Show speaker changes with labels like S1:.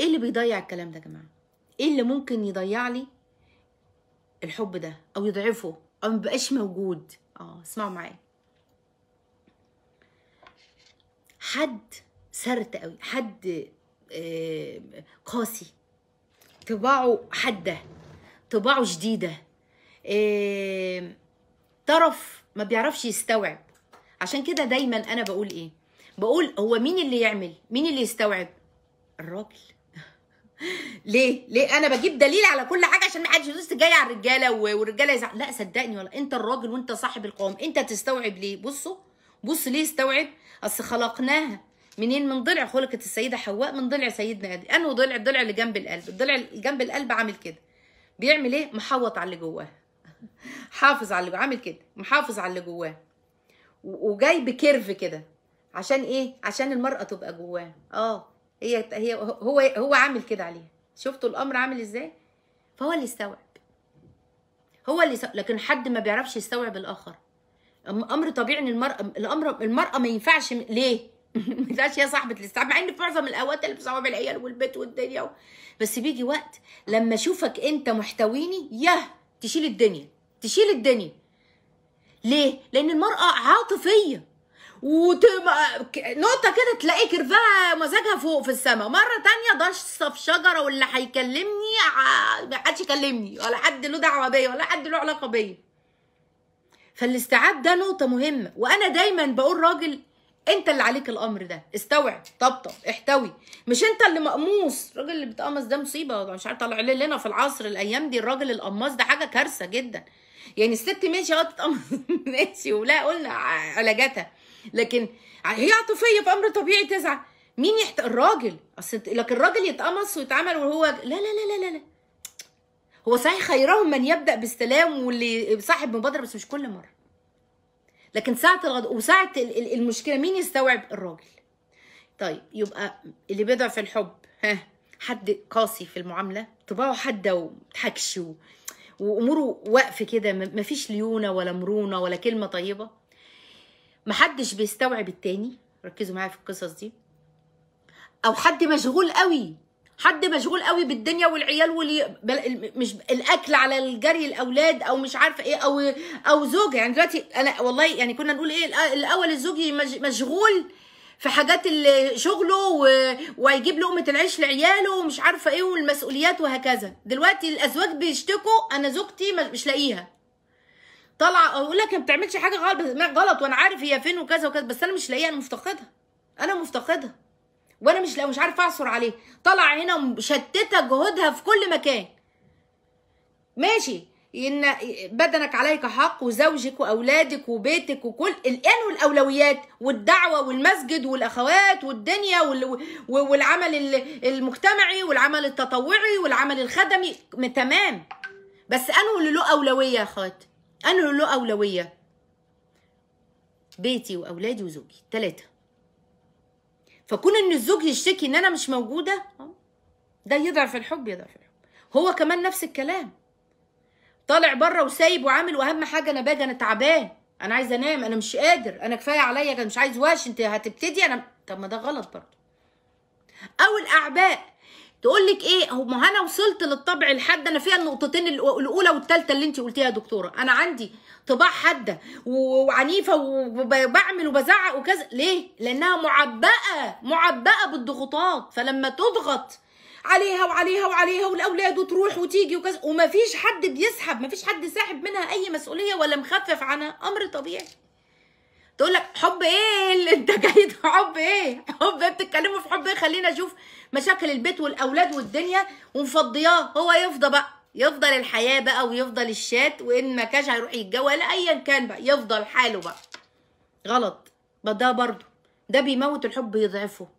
S1: ايه اللي بيضيع الكلام ده يا جماعه ايه اللي ممكن يضيع لي الحب ده او يضعفه او مبقاش موجود اه اسمعوا معايا حد سرت قوي حد آه، قاسي طباعه حاده طباعه شديده آه، طرف ما بيعرفش يستوعب عشان كده دايما انا بقول ايه بقول هو مين اللي يعمل مين اللي يستوعب الراجل ليه ليه انا بجيب دليل على كل حاجه عشان ما حدش يدوس جاي على الرجاله والرجاله يزعل لا صدقني ولا انت الراجل وانت صاحب القوم انت تستوعب ليه بصوا بص ليه استوعب اصل خلقناها منين من ضلع خلقت السيده حواء من ضلع سيدنا ادم انه ضلع الضلع اللي جنب القلب الضلع اللي جنب القلب عامل كده بيعمل ايه محوط على اللي جواه حافظ على اللي جواه عامل كده محافظ على اللي جواه وجاي بكيرف كده عشان ايه عشان المراه تبقى جواه اه هي هي هو هو عامل كده عليها شفتوا الامر عامل ازاي فهو اللي استوعب هو اللي استوعب. لكن حد ما بيعرفش يستوعب الاخر امر طبيعي ان المراه الامر المراه ما ينفعش ليه ما ينفعش هي صاحبه الاستوعاب مع ان في معظم الاوقات اللي بصعب العيال والبيت والدنيا و... بس بيجي وقت لما اشوفك انت محتويني ياه تشيل الدنيا تشيل الدنيا ليه لان المراه عاطفيه وتبقى نقطه كده تلاقي كرفها مزاجها فوق في السماء مره تانية ضش في شجره واللي هيكلمني ما حدش يكلمني ولا حد له دعوه بيا ولا حد له علاقه بيا فالاستيعاب ده نقطه مهمه وانا دايما بقول راجل انت اللي عليك الامر ده استوعب طبطب احتوي مش انت اللي مقموص الراجل اللي بيتقمص ده مصيبه مش عارف طالع لنا في العصر الايام دي الراجل القماص ده حاجه كارثه جدا يعني الست ماشي اه تتقمص ماشي ولا قلنا علاجاتها لكن هي عاطفيه في امر طبيعي تزعل مين يحت... الراجل اصل لكن الراجل يتقمص ويتعمل وهو لا لا لا لا لا هو صحيح خيرهم من يبدا بالسلام واللي صاحب مبادره بس مش كل مره لكن ساعه الغض... وساعه المشكله مين يستوعب الراجل طيب يبقى اللي بيضع في الحب ها حد قاسي في المعامله طباعه حاده ومتحكش واموره واقفه كده مفيش ليونه ولا مرونه ولا كلمه طيبه محدش بيستوعب التاني ركزوا معايا في القصص دي او حد مشغول قوي حد مشغول قوي بالدنيا والعيال واللي مش الاكل على الجري الاولاد او مش عارفه ايه او او زوج يعني دلوقتي انا والله يعني كنا نقول ايه الاول الزوج مشغول في حاجات شغله وهيجيب لقمه العيش لعياله ومش عارفه ايه والمسؤوليات وهكذا دلوقتي الازواج بيشتكوا انا زوجتي مش لاقيها طالعه اقول لك ما بتعملش حاجه غلط غلط وانا عارف هي فين وكذا وكذا بس انا مش لاقيها انا مفتقدها انا مفتقدها وانا مش مش عارفه اعثر عليه طالعه هنا مشتته جهودها في كل مكان ماشي ان بدنك عليك حق وزوجك واولادك وبيتك وكل الان والاولويات والدعوه والمسجد والاخوات والدنيا والعمل المجتمعي والعمل التطوعي والعمل الخدمي تمام بس انو اللي له اولويه يا اخواتي أنه له أولوية بيتي وأولادي وزوجي ثلاثة فكون إن الزوج يشتكي إن أنا مش موجودة ده يضعف الحب يضعف الحب هو كمان نفس الكلام طالع بره وسايب وعامل واهم حاجه انا باجي انا تعبان انا عايز انام انا مش قادر انا كفايه عليا انا مش عايز واش انت هتبتدي انا طب ما ده غلط برضه او الاعباء تقول لك ايه هو ما انا وصلت للطبع الحاد انا فيها النقطتين الاولى والثالثه اللي انت قلتيها يا دكتوره انا عندي طباع حاده وعنيفه وبعمل وبزعق وكذا ليه لانها معبأه معبأه بالضغوطات فلما تضغط عليها وعليها وعليها والاولاد وتروح وتيجي وكذا ومفيش حد بيسحب مفيش حد ساحب منها اي مسؤوليه ولا مخفف عنها امر طبيعي تقول لك حب ايه اللي انت جاي حب ايه حب ايه بتتكلموا في حب ايه خلينا اشوف مشاكل البيت والاولاد والدنيا ومفضياه هو يفضى بقى يفضل الحياه بقى ويفضل الشات وان ما كانش هيروح يتجوز ولا ايا كان بقى يفضل حاله بقى غلط ده برضه ده بيموت الحب يضعفه